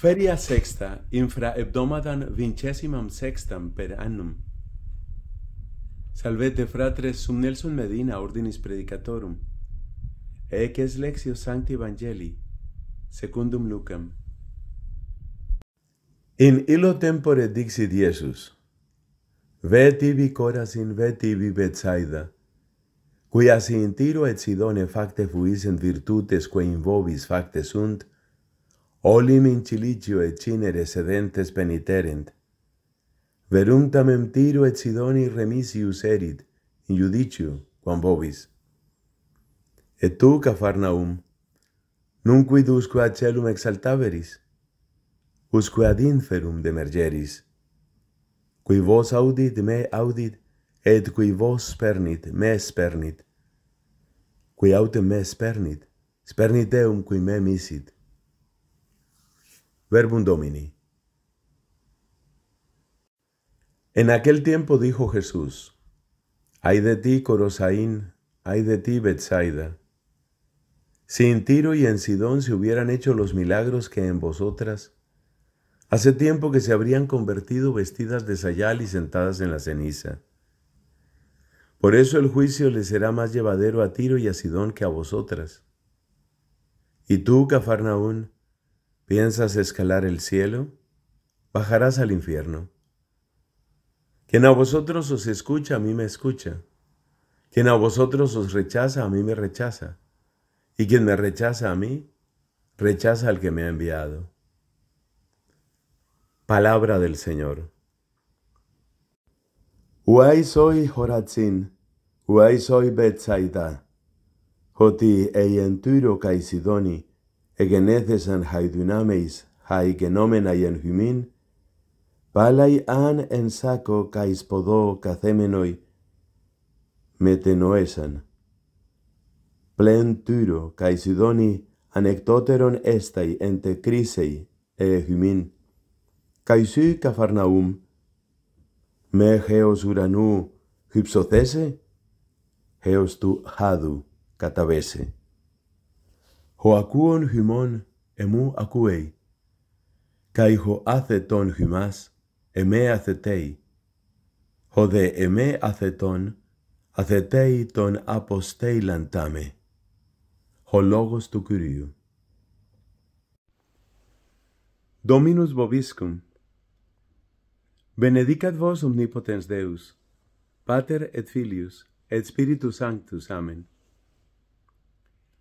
Feria sexta infra hebdomadan vincesimam sextam per annum. Salvete fratres sum Nelson Medina ordinis predicatorum. Ec es lexio sancti evangelii secundum Lucam. In illo tempore dixit Iesus, Ve tibi coras in ve tibi Betsaida, quia si in tiro et sidone facte fuisent virtutes quae in vobis facte sunt, olim in cilicio et cinere sedentes peniterent. Verum tamem tiro et sidoni remisius erit, in judicio, quam vobis. Et tu, Cafarnaum, nunquid usque ad celum exaltaveris, usque ad inferum demergeris. Qui vos audit, me audit, et qui vos spernit, me spernit. Qui autem me spernit, spernit eum qui me misit. Verbum Domini. En aquel tiempo dijo Jesús, Ay de ti, Corosaín, ay de ti, Betsaida. Si en Tiro y en Sidón se hubieran hecho los milagros que en vosotras, hace tiempo que se habrían convertido vestidas de sayal y sentadas en la ceniza. Por eso el juicio le será más llevadero a Tiro y a Sidón que a vosotras. Y tú, Cafarnaún, ¿Piensas escalar el cielo? Bajarás al infierno. Quien a vosotros os escucha, a mí me escucha. Quien a vosotros os rechaza, a mí me rechaza. Y quien me rechaza a mí, rechaza al que me ha enviado. Palabra del Señor. Huay soy Horatzin, huay soy Betsaida, Joti e genethesam hae dhūnāmeis hae genōmenae an hūmīn, palai an ensako cae spodō cā thēmenoi, metenōesam, plēn tyro cae sidonī anectōteron estai ente crīsei e hūmīn, cae sūi cafarnaum, me heos uranū hypsothese, heos tu hadu catabese. Ho ακούον χυμών εμού ακούει. Καί χο άθετον χυμάς εμέ αθετέι, Χο δε εμέ αθετον αθετέι τον αποστέιλαν τάμε. Ο λόγος του Κυρίου. Dominus Bobiscum. Benedicat vos omnipotens Deus, Pater et Filius, et Spiritus Sanctus. Amen.